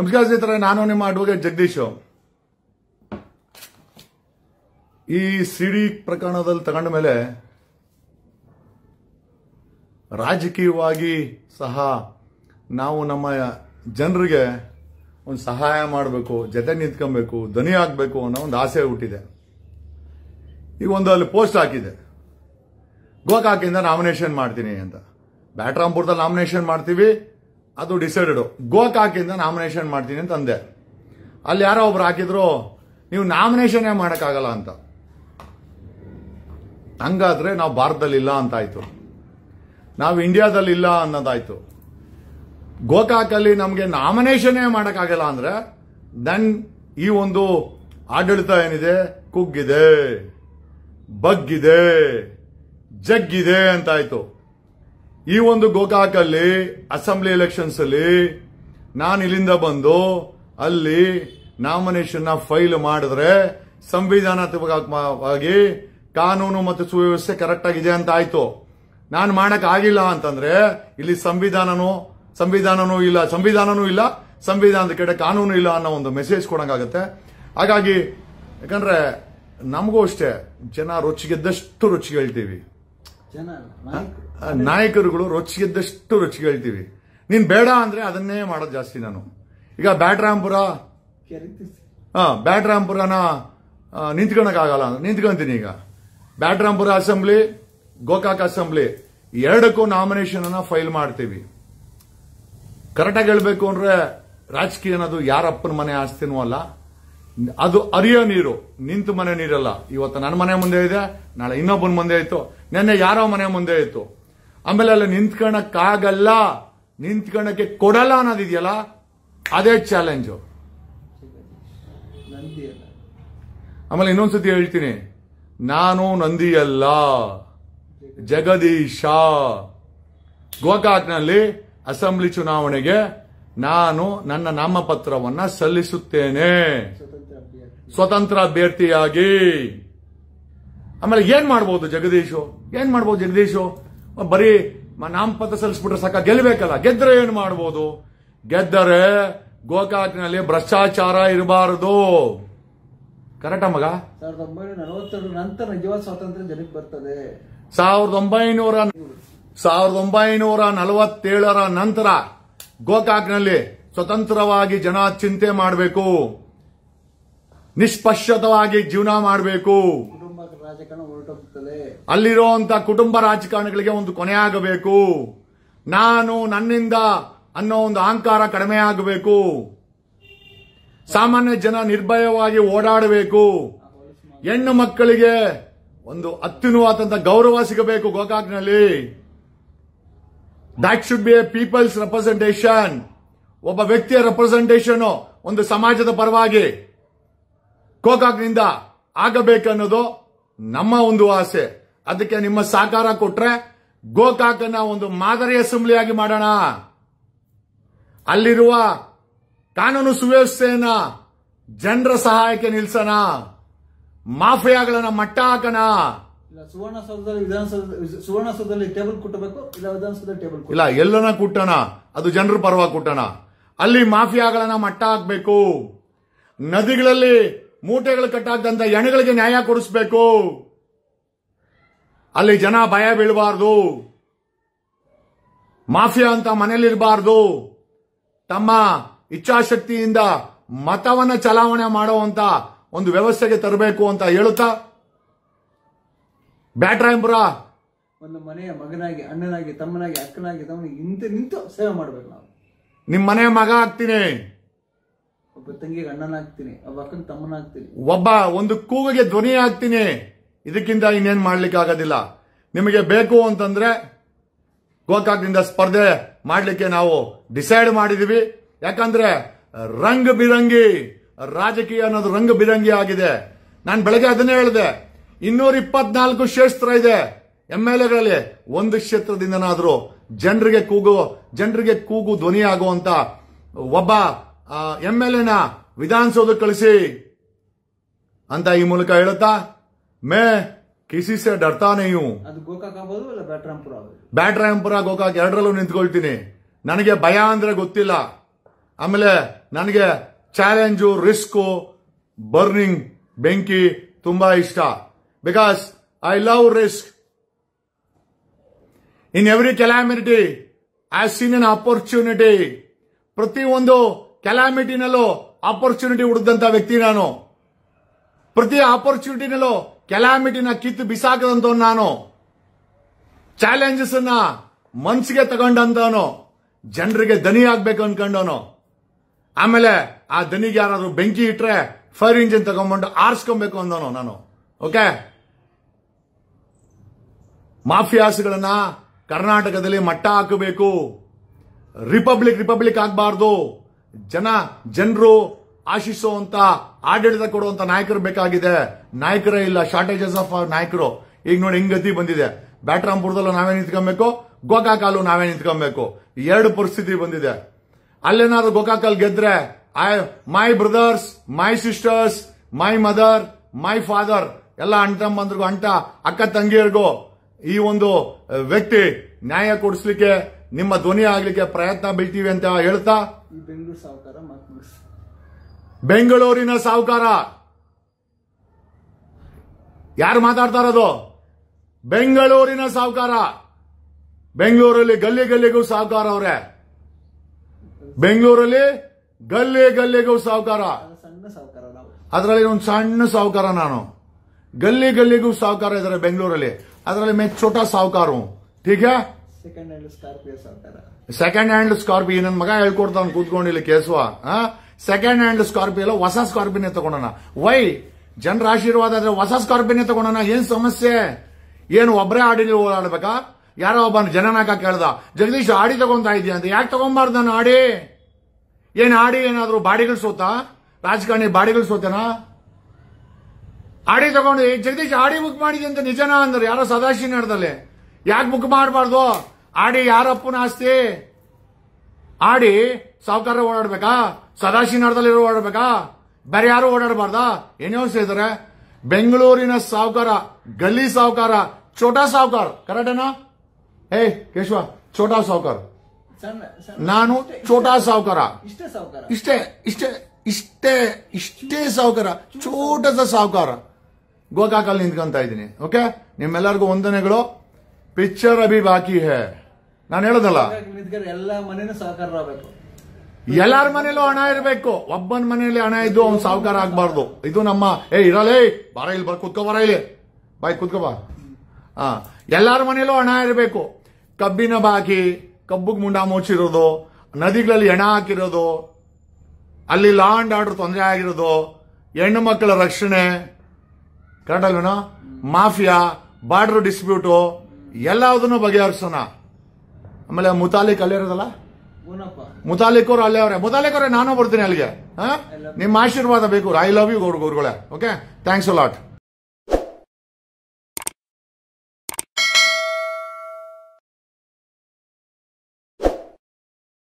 ನಮಸ್ಕಾರ ಸ್ನೇಹಿತರೆ ನಾನು ನಿಮ್ಮ ಅಡ್ವೊಕೇಟ್ ಜಗದೀಶ್ ಈ ಸಿಡಿ ಪ್ರಕರಣದಲ್ಲಿ ತಗೊಂಡ ಮೇಲೆ ರಾಜಕೀಯವಾಗಿ ಸಹ ನಾವು ನಮ್ಮ ಜನರಿಗೆ ಒಂದು ಸಹಾಯ ಮಾಡಬೇಕು ಜತೆ ನಿಂತ್ಕೊಬೇಕು ಧ್ವನಿ ಆಗಬೇಕು ಅನ್ನೋ ಒಂದು ಆಸೆ ಹುಟ್ಟಿದೆ ಈಗ ಒಂದು ಅಲ್ಲಿ ಪೋಸ್ಟ್ ಹಾಕಿದೆ ಗೋಕಾಕಿಂದ ನಾಮಿನೇಷನ್ ಮಾಡ್ತೀನಿ ಅಂತ ಬ್ಯಾಟ್ರಾಂಪುರದಲ್ಲಿ ನಾಮಿನೇಷನ್ ಮಾಡ್ತೀವಿ ಅದು ಡಿಸೈಡೆಡು ಗೋಕಾಕಿಂದ ನಾಮಿನೇಷನ್ ಮಾಡ್ತೀನಿ ಅಂತ ಅಂದೆ ಅಲ್ಲಿ ಯಾರೋ ಒಬ್ರು ಹಾಕಿದ್ರು ನೀವು ನಾಮಿನೇಷನ್ನೇ ಮಾಡೋಕ್ಕಾಗಲ್ಲ ಅಂತ ಹಂಗಾದ್ರೆ ನಾವು ಭಾರತದಲ್ಲಿ ಇಲ್ಲ ಅಂತಾಯ್ತು ನಾವು ಇಂಡಿಯಾದಲ್ಲಿ ಇಂಡಿಯಾದಲ್ಲಿಲ್ಲ ಅನ್ನೋದಾಯಿತು ಗೋಕಾಕಲ್ಲಿ ನಮಗೆ ನಾಮಿನೇಷನ್ನೇ ಮಾಡೋಕ್ಕಾಗಲ್ಲ ಅಂದ್ರೆ ದನ್ ಈ ಒಂದು ಆಡಳಿತ ಏನಿದೆ ಕುಗ್ಗಿದೆ ಬಗ್ಗಿದೆ ಜಗ್ಗಿದೆ ಅಂತಾಯ್ತು ಈ ಒಂದು ಗೋಕಾಕ್ ಅಲ್ಲಿ ಅಸೆಂಬ್ಲಿ ಎಲೆಕ್ಷನ್ಸ್ ಅಲ್ಲಿ ನಾನು ಇಲ್ಲಿಂದ ಬಂದು ಅಲ್ಲಿ ನಾಮಿನೇಷನ್ ಫೈಲ್ ಮಾಡಿದ್ರೆ ಸಂವಿಧಾನಾತ್ಮಕವಾಗಿ ಕಾನೂನು ಮತ್ತು ಸುವ್ಯವಸ್ಥೆ ಕರೆಕ್ಟ್ ಆಗಿದೆ ಅಂತ ಆಯ್ತು ನಾನು ಮಾಡಕ್ ಆಗಿಲ್ಲ ಅಂತಂದ್ರೆ ಇಲ್ಲಿ ಸಂವಿಧಾನನೂ ಸಂವಿಧಾನನೂ ಇಲ್ಲ ಸಂವಿಧಾನನೂ ಇಲ್ಲ ಸಂವಿಧಾನದ ಕಡೆ ಕಾನೂನು ಇಲ್ಲ ಅನ್ನೋ ಒಂದು ಮೆಸೇಜ್ ಕೊಡಂಗಾಗತ್ತೆ ಹಾಗಾಗಿ ಯಾಕಂದ್ರೆ ನಮಗೂ ಅಷ್ಟೇ ಜನ ರುಚಿಗೆದ್ದಷ್ಟು ರುಚಿಗೆ ಹೇಳ್ತೀವಿ ನಾಯಕರುಗಳು ರೊಚ್ಚಿಗೆದ್ದಷ್ಟು ರೊಚ್ಚಿಗೆ ಹೇಳ್ತೀವಿ ನೀನ್ ಬೇಡ ಅಂದ್ರೆ ಅದನ್ನೇ ಮಾಡೋದು ಜಾಸ್ತಿ ನಾನು ಈಗ ಬ್ಯಾಟ್ರಾಮ್ಪುರ ಹಾ ಬ್ಯಾಟ್ರಾಮ್ಪುರನ ಆಗಲ್ಲ ನಿಂತ್ಕೊಂತೀನಿ ಈಗ ಬ್ಯಾಟ್ರಾಂಪುರ ಅಸೆಂಬ್ಲಿ ಗೋಕಾಕ್ ಅಸೆಂಬ್ಲಿ ಎರಡಕ್ಕೂ ನಾಮಿನೇಷನ್ ಅನ್ನ ಫೈಲ್ ಮಾಡ್ತೀವಿ ಕರೆಕ್ಟಾಗಿ ಹೇಳ್ಬೇಕು ಅಂದ್ರೆ ರಾಜಕೀಯ ಅನ್ನೋದು ಯಾರಪ್ಪನ ಮನೆ ಆಸ್ತಿನೂ ಅಲ್ಲ ಅದು ಅರಿಯೋ ನೀರು ನಿಂತು ಮನೆ ನೀರಲ್ಲ ಇವತ್ತು ನನ್ನ ಮನೆ ಮುಂದೆ ಇದೆ ನಾಳೆ ಇನ್ನೊಬ್ಬನ ಮುಂದೆ ಇತ್ತು ನಿನ್ನೆ ಯಾರೋ ಮನೆ ಮುಂದೆ ಇತ್ತು ಆಮೇಲೆ ಅಲ್ಲಿ ನಿಂತ್ಕೊಳಕ್ಕಾಗಲ್ಲ ನಿಂತ್ಕೊಳಕ್ಕೆ ಕೊಡಲ್ಲ ಅನ್ನೋದಿದೆಯಲ್ಲ ಅದೇ ಚಾಲೆಂಜು ಆಮೇಲೆ ಇನ್ನೊಂದ್ಸತಿ ಹೇಳ್ತೀನಿ ನಾನು ನಂದಿಯಲ್ಲ ಜಗದೀಶ ಗೋಕಾಕ್ನಲ್ಲಿ ಅಸೆಂಬ್ಲಿ ಚುನಾವಣೆಗೆ ನಾನು ನನ್ನ ನಾಮಪತ್ರವನ್ನ ಸಲ್ಲಿಸುತ್ತೇನೆ ಸ್ವತಂತ್ರ ಅಭ್ಯರ್ಥಿಯಾಗಿ ಆಮೇಲೆ ಏನ್ ಮಾಡ್ಬೋದು ಜಗದೀಶು ಏನ್ ಮಾಡ್ಬೋದು ಜಗದೀಶು ಬರೀ ನಾಮಪತ್ರ ಸಲ್ಲಿಸ್ಬಿಟ್ರೆ ಸಾಕ ಗೆಲ್ಬೇಕಲ್ಲ ಗೆದ್ದರೆ ಏನ್ ಮಾಡ್ಬೋದು ಗೆದ್ದರೆ ಗೋಕಾಕ್ನಲ್ಲಿ ಭ್ರಷ್ಟಾಚಾರ ಇರಬಾರದು ಕರೆಕ್ಟ ಮಗ ನಂತರ ನಿಜವಾದ ಸ್ವಾತಂತ್ರ್ಯ ಜನಕ್ಕೆ ಬರ್ತದೆ ಸಾವಿರದ ಒಂಬೈನೂರ ಸಾವಿರದ ಒಂಬೈನೂರ ನಲವತ್ತೇಳರ ನಂತರ ಗೋಕಾಕ್ನಲ್ಲಿ ಸ್ವತಂತ್ರವಾಗಿ ಜನ ಚಿಂತೆ ಮಾಡಬೇಕು ನಿಷ್ಪಶತವಾಗಿ ಜೀವನ ಮಾಡಬೇಕು ಅಲ್ಲಿರುವಂತ ಕುಟುಂಬ ರಾಜಕಾರಣಿಗಳಿಗೆ ಒಂದು ಕೊನೆಯಾಗಬೇಕು ನಾನು ನನ್ನಿಂದ ಅನ್ನೋ ಒಂದು ಅಹಂಕಾರ ಕಡಿಮೆ ಆಗಬೇಕು ಸಾಮಾನ್ಯ ಜನ ನಿರ್ಭಯವಾಗಿ ಓಡಾಡಬೇಕು ಹೆಣ್ಣು ಮಕ್ಕಳಿಗೆ ಒಂದು ಅತ್ಯುನ್ನವಾದಂತಹ ಗೌರವ ಸಿಗಬೇಕು ಗೋಕಾಕ್ನಲ್ಲಿ that should be a people's representation ಒಬ್ಬ ವ್ಯಕ್ತಿಯ ರೆಪ್ರೆಸೆಂಟೇಷನ್ ಒಂದು ಸಮಾಜದ ಪರವಾಗಿ ಕೋಕಾಕ್ನಿಂದ ಆಗಬೇಕನ್ನೋದು ನಮ್ಮ ಒಂದು ಆಸೆ ಅದಕ್ಕೆ ನಿಮ್ಮ ಸಹಕಾರ ಕೊಟ್ರೆ ಗೋಕಾಕ್ ಅನ್ನ ಒಂದು ಮಾದರಿ ಅಸೆಂಬ್ಲಿಯಾಗಿ ಮಾಡೋಣ ಅಲ್ಲಿರುವ ಕಾನೂನು ಸುವ್ಯವಸ್ಥೆಯನ್ನ ಜನರ ಸಹಾಯಕ್ಕೆ ನಿಲ್ಸೋಣ ಮಾಫಿಯಾಗಳನ್ನ ಮಟ್ಟ ಹಾಕೋಣ ಇಲ್ಲ ಸುವರ್ಣಸೌಧದಲ್ಲಿ ಟೇಬಲ್ ಇಲ್ಲ ಟೇಬಲ್ ಇಲ್ಲ ಎಲ್ಲನ ಕುಟ್ಟೋಣ ಅದು ಜನರ ಪರವಾಗಿ ಕೊಟ್ಟಣ ಅಲ್ಲಿ ಮಾಫಿಯಾಗಳನ್ನ ಮಟ್ಟ ಹಾಕ್ಬೇಕು ನದಿಗಳಲ್ಲಿ ಮೂಟೆಗಳು ಕಟ್ಟಾದಂತ ಎಣೆಗಳಿಗೆ ನ್ಯಾಯ ಕೊಡಿಸ್ಬೇಕು ಅಲ್ಲಿ ಜನ ಭಯ ಬೀಳಬಾರ್ದು ಮಾಫಿಯಾ ಅಂತ ಮನೇಲಿರಬಾರ್ದು ತಮ್ಮ ಇಚ್ಛಾಶಕ್ತಿಯಿಂದ ಮತವನ್ನ ಚಲಾವಣೆ ಮಾಡುವಂತ ಒಂದು ವ್ಯವಸ್ಥೆಗೆ ತರಬೇಕು ಅಂತ ಹೇಳುತ್ತಾ ಬ್ಯಾಟ್ರಾಯಂಪುರ ಒಂದು ಮನೆಯ ಮಗನಾಗಿ ಅಣ್ಣನಾಗಿ ತಮ್ಮನಾಗಿ ಅಕ್ಕನಾಗಿ ತಮ್ಮನಿಗೆ ನಿಂತು ನಿಂತು ಸೇವೆ ಮಾಡ್ಬೇಕು ನಾವು ನಿಮ್ಮ ಮನೆಯ ಮಗ ಆಗ್ತೀನಿ ಒಬ್ಬ ತಂಗಿಗೆ ಅಣ್ಣನಾಗ್ತೀನಿ ಒಬ್ಬ ಅಕ್ಕನ ತಮ್ಮನಾಗ್ತೀನಿ ಒಬ್ಬ ಒಂದು ಕೂಗಿಗೆ ಧ್ವನಿ ಆಗ್ತೀನಿ ಇದಕ್ಕಿಂತ ಇನ್ನೇನು ಮಾಡ್ಲಿಕ್ಕೆ ಆಗೋದಿಲ್ಲ ನಿಮಗೆ ಬೇಕು ಅಂತಂದ್ರೆ ಗೋಕಾಕ್ನಿಂದ ಸ್ಪರ್ಧೆ ಮಾಡಲಿಕ್ಕೆ ನಾವು ಡಿಸೈಡ್ ಮಾಡಿದೀವಿ ಯಾಕಂದ್ರೆ ರಂಗ ಬಿರಂಗಿ ರಾಜಕೀಯ ಅನ್ನೋದು ರಂಗ ಬಿರಂಗಿ ಆಗಿದೆ ನಾನು ಬೆಳಗ್ಗೆ ಅದನ್ನೇ ಹೇಳಿದೆ ಇನ್ನೂರ ಇಪ್ಪತ್ನಾಲ್ಕು ಕ್ಷೇತ್ರ ಇದೆ ಎಂ ಎಲ್ ಎಗಳಲ್ಲಿ ಒಂದು ಕ್ಷೇತ್ರದಿಂದನಾದ್ರೂ ಜನರಿಗೆ ಕೂಗು ಜನರಿಗೆ ಕೂಗು ಧ್ವನಿ ಆಗುವಂತ ಒಬ್ಬ ಎಂ ಎಲ್ ಎನ ವಿಧಾನಸೌಧ ಕಳಿಸಿ ಅಂತ ಈ ಮೂಲಕ ಹೇಳುತ್ತಾ ಮೇ ಕಿಸಿ ಸೆ ಡರ್ತಾನೆ ಇವು ಬ್ಯಾಟ್ರಾಯಂಪುರ ಗೋಕಾಕ್ ಎರಡರಲ್ಲೂ ನಿಂತ್ಕೊಳ್ತೀನಿ ನನಗೆ ಭಯ ಅಂದ್ರೆ ಗೊತ್ತಿಲ್ಲ ಆಮೇಲೆ ನನಗೆ ಚಾಲೆಂಜು ರಿಸ್ಕು ಬರ್ನಿಂಗ್ ಬೆಂಕಿ ತುಂಬಾ ಇಷ್ಟ because I love risk. In every calamity, I have seen an opportunity. ಪ್ರತಿಯೊಂದು ಕೆಲಾಮಿಟಿನಲ್ಲೂ ಆಪರ್ಚುನಿಟಿ ಹುಡುದಂತ ವ್ಯಕ್ತಿ ನಾನು ಪ್ರತಿ ಆಪರ್ಚುನಿಟಿನಲ್ಲೂ ಕೆಲಾಮಿಟಿನ ಕಿತ್ತು ಬಿಸಾಕದಂತ ನಾನು ಚಾಲೆಂಜಸ್ ಅನ್ನ ಮನ್ಸಿಗೆ ತಗೊಂಡಂತವನು ಜನರಿಗೆ ದನಿ ಆಗ್ಬೇಕು ಅನ್ಕೊಂಡವನು ಆಮೇಲೆ ಆ ದನಿಗೆ ಯಾರಾದ್ರೂ ಬೆಂಕಿ ಇಟ್ರೆ ಫೈರ್ ಇಂಜಿನ್ ತಗೊಂಡ್ಬಂಡು ಆರಿಸ್ಕೊಬೇಕು ಅಂದವನು ನಾನು ಓಕೆ ಮಾಫಿಯಾಸ್ಗಳನ್ನ ಕರ್ನಾಟಕದಲ್ಲಿ ಮಟ್ಟ ಹಾಕಬೇಕು ರಿಪಬ್ಲಿಕ್ ರಿಪಬ್ಲಿಕ್ ಆಗಬಾರ್ದು ಜನ ಜನರು ಆಶಿಸುವಂತ ಆಡಳಿತ ಕೊಡುವಂತ ನಾಯಕರು ಬೇಕಾಗಿದೆ ನಾಯಕರೇ ಇಲ್ಲ ಶಾರ್ಟೇಜಸ್ ಆಫ್ ನಾಯಕರು ಈಗ ನೋಡಿ ಹೆಂಗ್ ಗತಿ ಬಂದಿದೆ ಬ್ಯಾಟ್ರಾಂಪುರದಲ್ಲೂ ನಾವೇ ನಿಂತ್ಕೊಬೇಕು ಗೋಕಾಕಾಲು ನಾವೇ ನಿಂತ್ಕೊಬೇಕು ಎರಡು ಪರಿಸ್ಥಿತಿ ಬಂದಿದೆ ಅಲ್ಲೇನಾದ್ರೂ ಗೋಕಾಕಲ್ ಗೆದ್ರೆ I my brothers my sisters my mother my father ಎಲ್ಲ ಅಂಟಂ ಬಂದ್ರಿಗೂ ಅಂಟ ಅಕ್ಕ ತಂಗಿಯರ್ಗೂ ಈ ಒಂದು ವ್ಯಕ್ತಿ ನ್ಯಾಯ ಕೊಡಿಸ್ಲಿಕ್ಕೆ ನಿಮ್ಮ ಧ್ವನಿ ಆಗ್ಲಿಕ್ಕೆ ಪ್ರಯತ್ನ ಬೀಳ್ತೀವಿ ಅಂತ ಹೇಳ್ತಾ ಬೆಂಗಳೂರಿನ ಸಾಹುಕಾರ ಯಾರು ಮಾತಾಡ್ತಾ ಇರೋದು ಬೆಂಗಳೂರಿನ ಸಾಹುಕಾರ ಬೆಂಗಳೂರಲ್ಲಿ ಗಲ್ಲಿ ಗಲ್ಲಿಗೂ ಸಾಹುಕಾರ ಅವರೇ ಬೆಂಗಳೂರಲ್ಲಿ ಗಲ್ಲಿ ಗಲ್ಲಿಗೂ ಸಾಹುಕಾರ ಅದರಲ್ಲಿ ಒಂದು ಸಣ್ಣ ಸಾಹುಕಾರ ನಾನು ಗಲ್ಲಿ ಗಲ್ಲಿಗೂ ಸಾಹುಕಾರ ಇದ್ದಾರೆ ಬೆಂಗಳೂರಲ್ಲಿ ಅದರಲ್ಲಿ ಮೈ ಛೋಟಾ ಸಾಹುಕಾರ ಠೀಕ್ second hand Scorpio second hand Scorpio ನನ್ನ ಮಗ ಹೇಳ್ಕೊಡ್ತಾನೆ ಕೂತ್ಕೊಂಡಿಲ್ಲ ಕೇಸುವ ಸೆಕೆಂಡ್ ಹ್ಯಾಂಡ್ ಸ್ಕಾರ್ಪಿಯೋ ಹೊಸ ಸ್ಕಾರ್ಪಿನೇ ತಗೊಂಡೋಣ ವೈ ಜನರ ಆಶೀರ್ವಾದ ಆದ್ರೆ ಹೊಸ ಸ್ಕಾರ್ಪಿನೇ ತಗೊಂಡೋಣ ಏನ್ ಸಮಸ್ಯೆ ಏನು ಒಬ್ಬರೇ ಆಡಿಲಿ ಓಡಾಡ್ಬೇಕಾ ಯಾರೋ ಒಬ್ಬ ಜನನಾಕ ಕೇಳ್ದ ಜಗದೀಶ್ ಆಡಿ ತಗೊಂತಾ ಇದೀಯ ಅಂತ ಯಾಕೆ ತಗೊಂಬಾರ್ದು ನಾನು ಆಡಿ ಏನ್ ಆಡಿ ಏನಾದ್ರು ಬಾಡಿಗಳು ಸೋತಾ ರಾಜಕಾರಣಿ ಬಾಡಿಗಳು ಸೋತೇನಾ ಆಡಿ ತಗೊಂಡು ಜಗದೀಶ್ ಆಡಿ ಬುಕ್ ಮಾಡಿದೆ ಅಂತ ನಿಜನಾ ಅಂದ್ರೆ ಯಾರೋ ಸದಾಶಿವ ನಡೆದಲ್ಲಿ ಯಾಕೆ ಬುಕ್ ಮಾಡಬಾರ್ದು ಆಡಿ ಯಾರಪ್ಪನ ಆಸ್ತಿ ಆಡಿ ಸಾವುಕಾರ ಓಡಾಡ್ಬೇಕಾ ಸದಾಶಿ ನಡೆದಲ್ಲಿ ಓಡಾಡ್ಬೇಕಾ ಬೇರೆ ಯಾರು ಓಡಾಡಬಾರ್ದಾ ಏನೋ ಇದಾರೆ ಬೆಂಗಳೂರಿನ ಸಾವುಕಾರ ಗಲ್ಲಿ ಸಾವುಕಾರ ಚೋಟಾ ಸಾವುಕಾರ ಕರೆಕ್ಟನಾ ಏ ಕೇಶವ ಚೋಟಾ ಸಾವುಕಾರ ನಾನು ಚೋಟಾ ಸಾವುಕಾರ ಇಷ್ಟೇ ಇಷ್ಟೇ ಇಷ್ಟೇ ಇಷ್ಟೇ ಇಷ್ಟೇ ಸಾವುಕಾರ ಚೋಟದ ಸಾವುಕಾರ ಗೋಕಾಕಲ್ಲಿ ನಿಂತ್ಕೊಂತ ಇದ್ದೀನಿ ಓಕೆ ನಿಮ್ಮೆಲ್ಲರಿಗೂ ವಂದನೆಗಳು ಪಿಕ್ಚರ್ ಅಭಿ ಬಾಕಿ ಹೇ ನಾನು ಹೇಳೋದಲ್ಲ ಎಲ್ಲ ಸಹಕಾರ ಎಲ್ಲಾರ ಮನೇಲೂ ಹಣ ಇರಬೇಕು ಒಬ್ಬನ ಮನೆಯಲ್ಲಿ ಹಣ ಇದ್ದು ಅವ್ನು ಸಾವುಕಾರ ಆಗಬಾರ್ದು ಇದು ನಮ್ಮ ಏ ಇರಲೇ ಬಾರ ಇಲ್ಲಿ ಬರ ಕುತ್ಕೋ ಬರ ಇಲ್ಲಿ ಬಾಯ್ ಕುತ್ಕೋ ಬಾ ಹಾ ಎಲ್ಲಾರ ಮನೇಲೂ ಹಣ ಇರಬೇಕು ಕಬ್ಬಿನ ಬಾಕಿ ಕಬ್ಬಿಗೆ ಮುಂಡ ಮುಚ್ಚಿರೋದು ನದಿಗಳಲ್ಲಿ ಹೆಣ ಹಾಕಿರೋದು ಅಲ್ಲಿ ಲಾ ಆರ್ಡರ್ ತೊಂದರೆ ಆಗಿರೋದು ಹೆಣ್ಣು ಮಕ್ಕಳ ರಕ್ಷಣೆ ಕರೆಕ್ಟ್ ಮಾಫಿಯಾ ಬಾರ್ಡರ್ ಡಿಸ್ಪ್ಯೂಟು ಎಲ್ಲದನ್ನು ಬಗೆಹರಿಸೋಣ ಆಮೇಲೆ ಮುತಾಲಿಕ್ ಅಲ್ಲೇ ಇರೋದಲ್ಲ ಮುತಾಲಿಕ್ ಅವರು ಅಲ್ಲೇ ಅವರೇ ಮುತಾಲಿಕ್ ಅವರೇ ನಾನು ಬರ್ತೀನಿ ಅಲ್ಲಿಗೆ ನಿಮ್ಮ ಆಶೀರ್ವಾದ ಬೇಕು ಐ ಲವ್ ಯು ಗೌರ್ ಗುರುಗಳೇ ಓಕೆ ಥ್ಯಾಂಕ್ಸ್ ಅ ಲಾಟ್